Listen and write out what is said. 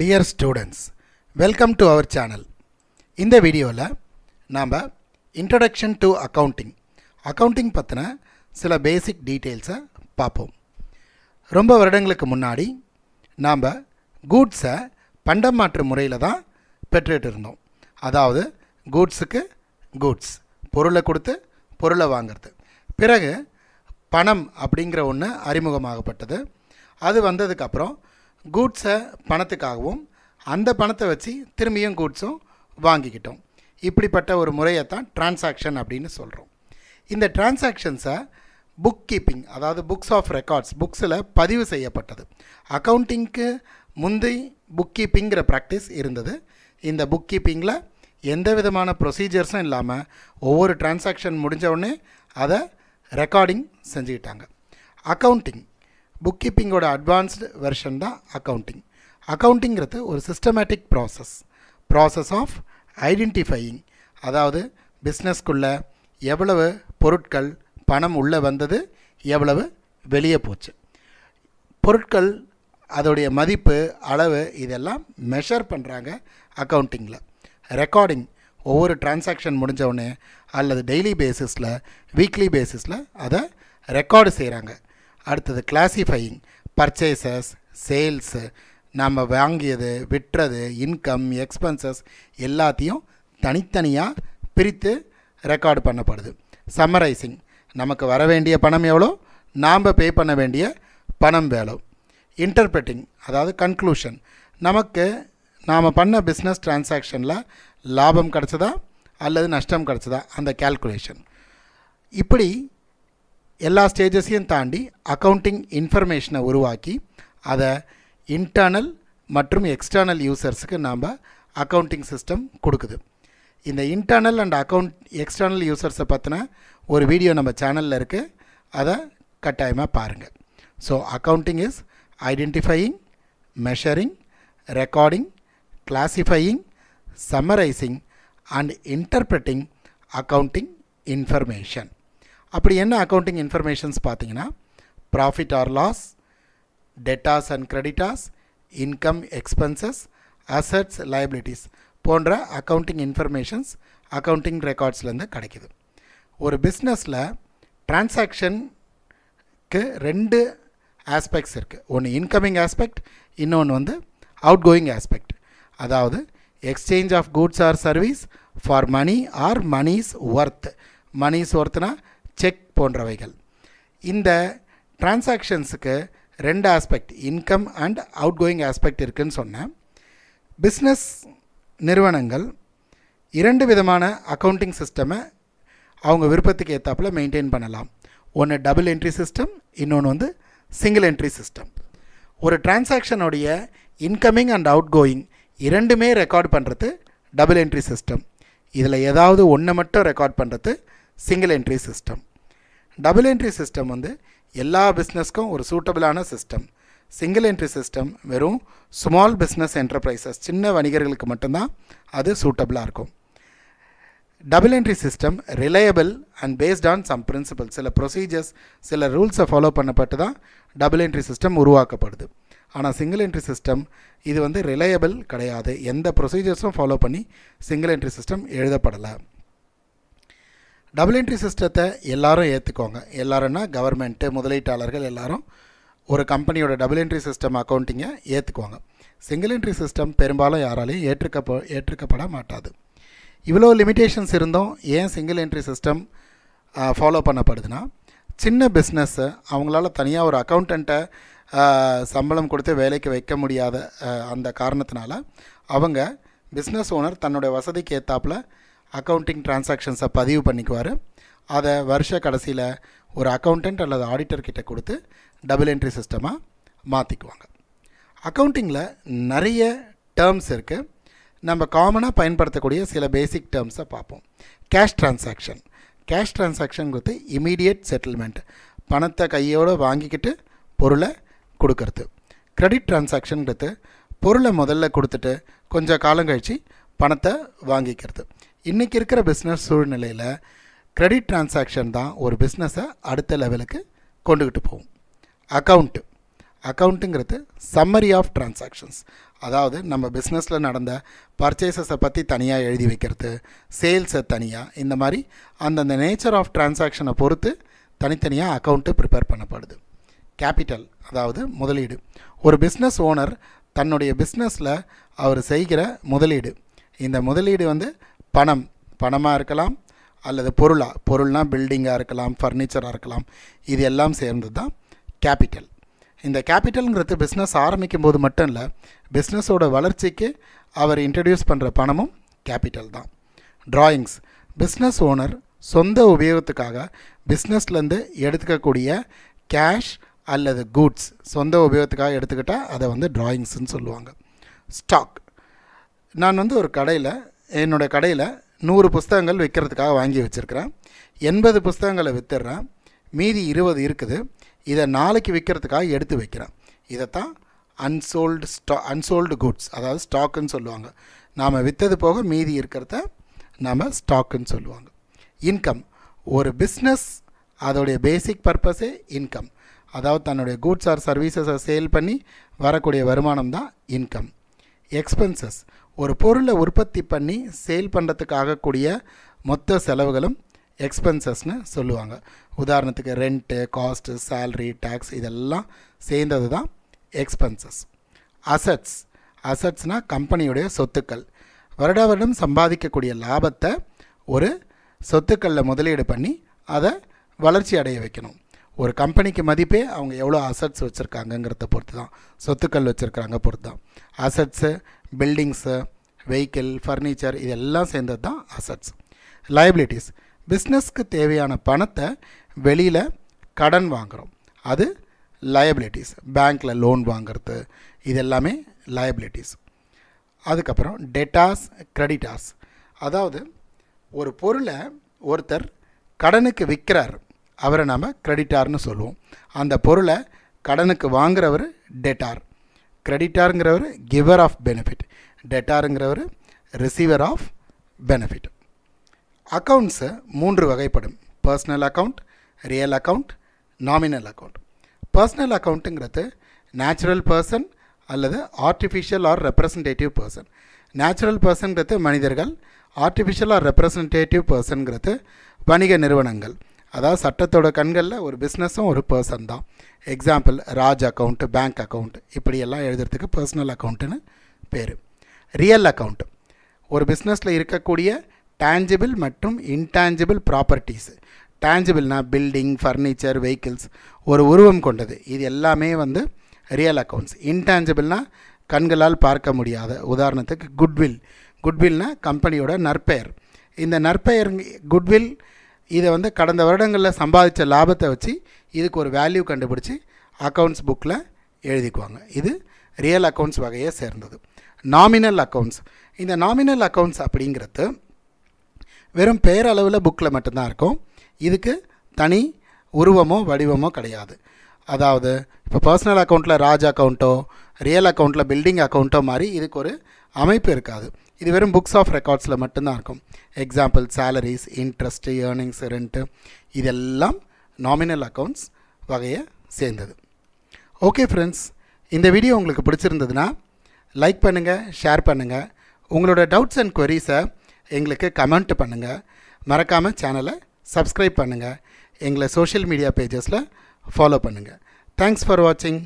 Dear students welcome to our channel இந்த வீடியோவில் நாம் Introduction டு Accounting. Accounting பற்றின சில பேசிக் details பார்ப்போம் ரொம்ப வருடங்களுக்கு முன்னாடி நாம் கூட்ஸை பண்டம் மாற்று முறையில் தான் இருந்தோம் அதாவது கூட்ஸுக்கு கூட்ஸ் பொருளை கொடுத்து பொருளை வாங்கிறது பிறகு பணம் அப்படிங்கிற ஒன்று அறிமுகமாகப்பட்டது அது வந்ததுக்கப்புறம் கூட்ஸை பணத்துக்காகவும் அந்த பணத்தை வச்சு திரும்பியும் கூட்ஸும் வாங்கிக்கிட்டோம் இப்படிப்பட்ட ஒரு முறையை தான் டிரான்சாக்ஷன் அப்படின்னு சொல்கிறோம் இந்த டிரான்சாக்ஷன்ஸை புக் கீப்பிங் அதாவது புக்ஸ் ஆஃப் ரெக்கார்ட்ஸ் புக்ஸில் பதிவு செய்யப்பட்டது அக்கௌண்டிங்க்கு முந்தி புக் கீப்பிங்கிற ப்ராக்டிஸ் இருந்தது இந்த புக் கீப்பிங்கில் எந்த விதமான ப்ரொசீஜர்ஸும் இல்லாமல் ஒவ்வொரு டிரான்சாக்ஷன் முடிஞ்ச உடனே அதை ரெக்கார்டிங் செஞ்சுக்கிட்டாங்க அக்கௌண்டிங் புக் கீப்பிங்கோட அட்வான்ஸ்டு வெர்ஷன் தான் அக்கௌண்டிங் அக்கௌண்டிங்கிறது ஒரு systematic process process of identifying அதாவது பிஸ்னஸ்க்குள்ளே எவ்வளவு பொருட்கள் பணம் உள்ளே வந்தது எவ்வளவு வெளியே போச்சு பொருட்கள் அதோடைய மதிப்பு அளவு இதெல்லாம் மெஷர் பண்ணுறாங்க அக்கௌண்டிங்கில் ரெக்கார்டிங் ஒவ்வொரு டிரான்சாக்ஷன் முடிஞ்சவுடனே அல்லது டெய்லி பேஸிஸில் வீக்லி பேசிஸில் அதை ரெக்கார்டு செய்கிறாங்க அடுத்தது கிளாசிஃபையிங் பர்ச்சேசஸ் சேல்ஸு நம்ம வாங்கியது விட்டுறது இன்கம் எக்ஸ்பென்சஸ் எல்லாத்தையும் தனித்தனியாக பிரித்து ரெக்கார்டு பண்ணப்படுது சம்மரைசிங் நமக்கு வர வேண்டிய பணம் எவ்வளோ நாம் பே பண்ண வேண்டிய பணம் வேலோ இன்டர்பிரட்டிங் அதாவது கன்க்ளூஷன் நமக்கு நாம் பண்ண பிஸ்னஸ் டிரான்சாக்ஷனில் லாபம் கிடச்சதா அல்லது நஷ்டம் கிடச்சதா அந்த கேல்குலேஷன் இப்படி எல்லா ஸ்டேஜஸையும் தாண்டி அக்கௌண்டிங் இன்ஃபர்மேஷனை உருவாக்கி அதை இன்டர்னல் மற்றும் எக்ஸ்டர்னல் யூசர்ஸுக்கு நாம் அக்கௌண்டிங் சிஸ்டம் கொடுக்குது இந்த இன்டர்னல் அண்ட் அக்கௌண்ட் எக்ஸ்டர்னல் யூசர்ஸை பற்றின ஒரு வீடியோ நம்ம சேனலில் இருக்குது அதை கட்டாயமாக பாருங்கள் so accounting is identifying measuring recording classifying summarising and interpreting accounting information அப்படி என்ன அக்கௌண்டிங் இன்ஃபர்மேஷன்ஸ் பார்த்தீங்கன்னா profit or loss debtors and creditors income expenses assets liabilities போன்ற அக்கௌண்டிங் இன்ஃபர்மேஷன்ஸ் அக்கௌண்டிங் ரெக்கார்ட்ஸ்லேருந்து கிடைக்கிது ஒரு பிஸ்னஸில் டிரான்சாக்ஷனுக்கு ரெண்டு ஆஸ்பெக்ட்ஸ் இருக்குது ஒன்று இன்கமிங் ஆஸ்பெக்ட் இன்னொன்று வந்து அவுட் கோயிங் ஆஸ்பெக்ட் அதாவது exchange of goods or service for money or money's worth money's ஒர்த்னா போன்றவைகள் இந்த டிரான்சாக்ஷன்ஸுக்கு ரெண்டு aspect income and outgoing aspect இருக்குதுன்னு சொன்னேன் பிஸ்னஸ் நிறுவனங்கள் இரண்டு விதமான அக்கௌண்டிங் சிஸ்டமை அவங்க விருப்பத்துக்கு ஏற்றாப்பில் மெயின்டைன் பண்ணலாம் ஒன்று டபுள் என்ட்ரி சிஸ்டம் இன்னொன்று வந்து சிங்கிள் என்ட்ரி சிஸ்டம் ஒரு டிரான்சாக்ஷனுடைய இன்கமிங் அண்ட் அவுட் கோயிங் இரண்டுமே ரெக்கார்ட் பண்ணுறது டபுள் என்ட்ரி சிஸ்டம் இதில் ஏதாவது ஒன்று மட்டும் ரெக்கார்ட் பண்ணுறது single entry system double entry system வந்து எல்லா பிஸ்னஸ்க்கும் ஒரு சூட்டபிளான சிஸ்டம் சிங்கிள் என்ட்ரி சிஸ்டம் வெறும் ஸ்மால் பிஸ்னஸ் என்டர்பிரைசஸ் சின்ன வணிகர்களுக்கு மட்டும்தான் அது சூட்டபிளாக இருக்கும் double entry system reliable and based on some principle சில ப்ரொசீஜர்ஸ் சில ரூல்ஸை ஃபாலோ பண்ணப்பட்டு தான் டபுள் என்ட்ரி சிஸ்டம் உருவாக்கப்படுது ஆனால் சிங்கிள் என்ட்ரி சிஸ்டம் இது வந்து ரிலையபிள் கிடையாது எந்த ப்ரொசீஜர்ஸும் ஃபாலோ பண்ணி சிங்கிள் என்ட்ரி சிஸ்டம் எழுதப்படலை டபுள் என்ட்ரி சிஸ்டத்தை எல்லாரும் ஏற்றுக்கோங்க எல்லாரும்னா கவர்மெண்ட்டு முதலீட்டாளர்கள் எல்லாரும் ஒரு கம்பெனியோட டபுள் என்ட்ரி சிஸ்டம் அக்கௌண்ட்டிங்கை ஏற்றுக்குவாங்க சிங்கிள் என்ட்ரி சிஸ்டம் பெரும்பாலும் யாராலையும் ஏற்றுக்கப்ப ஏற்றுக்கப்பட மாட்டாது இவ்வளோ லிமிட்டேஷன்ஸ் இருந்தும் ஏன் சிங்கிள் என்ட்ரி சிஸ்டம் ஃபாலோ பண்ணப்படுதுன்னா சின்ன பிஸ்னஸ்ஸு அவங்களால தனியாக ஒரு அக்கௌண்டண்ட்டை சம்பளம் கொடுத்து வேலைக்கு வைக்க முடியாத அந்த காரணத்தினால அவங்க பிஸ்னஸ் ஓனர் தன்னுடைய வசதிக்கு ஏற்றாப்புல அக்கௌண்டிங் டிரான்சாக்ஷன்ஸை பதிவு பண்ணிக்குவார் அதை வருஷ கடைசியில் ஒரு அக்கௌண்டன்ட் அல்லது ஆடிட்டர் கிட்டே கொடுத்து டபுள் என்ட்ரி சிஸ்டமாக மாற்றிக்குவாங்க அக்கௌண்டிங்கில் நிறைய டேர்ம்ஸ் இருக்குது நம்ம காமனாக பயன்படுத்தக்கூடிய சில பேசிக் டேர்ம்ஸை பார்ப்போம் கேஷ் டிரான்சாக்ஷன் கேஷ் டிரான்சாக்ஷன் கொடுத்து இமீடியட் செட்டில்மெண்ட் பணத்தை கையோடு வாங்கிக்கிட்டு பொருளை கொடுக்கறது கிரெடிட் டிரான்சாக்ஷன் கொடுத்து பொருளை முதல்ல கொடுத்துட்டு கொஞ்சம் காலம் கழித்து பணத்தை வாங்கிக்கிறது இன்றைக்கி இருக்கிற பிஸ்னஸ் சூழ்நிலையில் க்ரெடிட் ட்ரான்சாக்ஷன் தான் ஒரு பிஸ்னஸை அடுத்த லெவலுக்கு கொண்டுக்கிட்டு போகும் அக்கௌண்ட்டு அக்கௌண்ட்டுங்கிறது சம்மரி ஆஃப் ட்ரான்சாக்ஷன்ஸ் அதாவது நம்ம பிஸ்னஸில் நடந்த பர்ச்சேசஸை பற்றி தனியாக எழுதி வைக்கிறது சேல்ஸை தனியாக இந்த மாதிரி அந்தந்த நேச்சர் ஆஃப் ட்ரான்சாக்ஷனை பொறுத்து தனித்தனியாக அக்கௌண்ட்டு ப்ரிப்பேர் பண்ணப்படுது கேபிட்டல் அதாவது முதலீடு ஒரு பிஸ்னஸ் ஓனர் தன்னுடைய பிஸ்னஸில் அவர் செய்கிற முதலீடு இந்த முதலீடு வந்து பணம் பணமாக இருக்கலாம் அல்லது பொருளாக பொருள்னால் பில்டிங்காக இருக்கலாம் ஃபர்னிச்சராக இருக்கலாம் இது எல்லாம் சேர்ந்தது தான் கேபிட்டல் இந்த கேபிட்டலுங்கிறது பிஸ்னஸ் ஆரம்பிக்கும் போது மட்டும் இல்லை பிஸ்னஸோட வளர்ச்சிக்கு அவர் இன்ட்ரடியூஸ் பண்ணுற பணமும் கேபிட்டல் தான் ட்ராயிங்ஸ் பிஸ்னஸ் ஓனர் சொந்த உபயோகத்துக்காக பிஸ்னஸ்லேருந்து எடுத்துக்கக்கூடிய கேஷ் அல்லது கூட்ஸ் சொந்த உபயோகத்துக்காக எடுத்துக்கிட்டால் அதை வந்து ட்ராயிங்ஸ்னு சொல்லுவாங்க ஸ்டாக் நான் வந்து ஒரு கடையில் என்னோடய கடையில் நூறு புஸ்தகங்கள் விற்கிறதுக்காக வாங்கி வச்சுருக்கிறேன் எண்பது புஸ்தகங்களை விற்றுடுறேன் மீதி இருபது இருக்குது இதை நாளைக்கு விற்கிறதுக்காக எடுத்து வைக்கிறேன் இதைத்தான் அன்சோல்டு ஸ்டா அன்சோல்டு குட்ஸ் அதாவது ஸ்டாக்குன்னு சொல்லுவாங்க நாம் விற்றது போக மீதி இருக்கிறத நாம் ஸ்டாக்குன்னு சொல்லுவாங்க இன்கம் ஒரு பிஸ்னஸ் அதோடைய பேசிக் பர்பஸே இன்கம் அதாவது தன்னுடைய கூட்ஸ் ஆர் சர்வீசஸை சேல் பண்ணி வரக்கூடிய வருமானம் தான் இன்கம் எக்ஸ்பென்சஸ் ஒரு பொருளை உற்பத்தி பண்ணி சேல் பண்ணுறதுக்கு ஆகக்கூடிய மொத்த செலவுகளும் எக்ஸ்பென்சஸ்னு சொல்லுவாங்க உதாரணத்துக்கு ரெண்ட்டு காஸ்ட்டு சேல்ரி டேக்ஸ் இதெல்லாம் சேர்ந்தது தான் எக்ஸ்பென்சஸ் அசட்ஸ் அசட்ஸ்னா கம்பெனியுடைய சொத்துக்கள் வருட வருடம் சம்பாதிக்கக்கூடிய லாபத்தை ஒரு சொத்துக்களில் முதலீடு பண்ணி அதை வளர்ச்சி அடைய வைக்கணும் ஒரு கம்பெனிக்கு மதிப்பே அவங்க எவ்வளோ அசட்ஸ் வச்சுருக்காங்கங்கிறத பொறுத்து தான் சொத்துக்கள் வச்சுருக்கிறாங்க பொறுத்து தான் அசட்ஸு பில்டிங்ஸு வெஹிக்கிள் ஃபர்னிச்சர் இதெல்லாம் சேர்ந்தது தான் அசட்ஸ் லைபிலிட்டிஸ் பிஸ்னஸ்க்கு தேவையான பணத்தை வெளியில் கடன் வாங்குகிறோம் அது லயபிலிட்டிஸ் பேங்க்கில் லோன் வாங்கிறது இது எல்லாமே லயபிலிட்டிஸ் அதுக்கப்புறம் டெட்டாஸ் க்ரெடிட்டாஸ் அதாவது ஒரு பொருளை ஒருத்தர் கடனுக்கு விற்கிறார் அவரை நாம் க்ரெடிட்டார்னு சொல்லுவோம் அந்த பொருளை கடனுக்கு வாங்குறவர் டெட்டார் கிரெடிட்டாருங்கிறவர் கிவர் ஆஃப் பெனிஃபிட் டெட்டாருங்கிறவர் ரிசீவர் ஆஃப் பெனிஃபிட் அக்கௌண்ட்ஸை மூன்று வகைப்படும் personal account real account nominal account personal அக்கௌண்ட்டுங்கிறது நேச்சுரல் பர்சன் அல்லது artificial or representative person natural பர்சன்கிறது மனிதர்கள் ஆர்டிஃபிஷியல் ஆர் ரெப்ரசன்டேட்டிவ் பர்சன்கிறது வணிக நிறுவனங்கள் அதாவது சட்டத்தோட கண்களில் ஒரு பிஸ்னஸும் ஒரு பர்சன் தான் example Raj account bank account இப்படியெல்லாம் எழுதுறதுக்கு பர்சனல் அக்கௌண்ட்டுன்னு பேர் ரியல் அக்கௌண்ட் ஒரு பிஸ்னஸில் இருக்கக்கூடிய டேஞ்சிபிள் மற்றும் இன்டேஞ்சிபிள் ப்ராப்பர்ட்டிஸு டேஞ்சிபிள்னா பில்டிங் ஃபர்னிச்சர் வெஹிக்கிள்ஸ் ஒரு உருவம் கொண்டது இது எல்லாமே வந்து ரியல் அக்கௌண்ட்ஸ் இன்டேஞ்சிபிள்னால் கண்களால் பார்க்க முடியாத உதாரணத்துக்கு குட்வில் குட்வில்னா கம்பெனியோட நற்பெயர் இந்த நற்பெயர் குட்வில் இதை வந்து கடந்த வருடங்களில் சம்பாதிச்ச லாபத்தை வச்சு இதுக்கு ஒரு வேல்யூ கண்டுபிடிச்சி அக்கௌண்ட்ஸ் புக்கில் எழுதிக்குவாங்க இது ரியல் அக்கௌண்ட்ஸ் வகையை சேர்ந்தது நாமினல் அக்கௌண்ட்ஸ் இந்த நாமினல் அக்கௌண்ட்ஸ் அப்படிங்கிறது வெறும் பெயரளவில் புக்கில் மட்டும்தான் இருக்கும் இதுக்கு தனி உருவமோ வடிவமோ கிடையாது அதாவது இப்போ பர்சனல் அக்கௌண்ட்டில் ராஜ் அக்கௌண்ட்டோ ரியல் அக்கௌண்ட்டில் பில்டிங் அக்கௌண்ட்டோ மாதிரி இதுக்கு ஒரு அமைப்பு இருக்காது இது வெறும் புக்ஸ் ஆஃப் ரெக்கார்ட்ஸில் மட்டும்தான் இருக்கும் example salaries interest earnings rent இதெல்லாம் நாமினல் அக்கௌண்ட்ஸ் வகையை சேர்ந்தது ஓகே ஃப்ரெண்ட்ஸ் இந்த வீடியோ உங்களுக்கு பிடிச்சிருந்ததுன்னா லைக் பண்ணுங்கள் ஷேர் பண்ணுங்கள் உங்களோட டவுட்ஸ் அண்ட் கொரீஸை எங்களுக்கு கமெண்ட் பண்ணுங்கள் மறக்காமல் சேனலை சப்ஸ்கிரைப் பண்ணுங்கள் எங்களை சோஷியல் மீடியா பேஜஸில் ஃபாலோ பண்ணுங்கள் தேங்க்ஸ் ஃபார் வாட்சிங்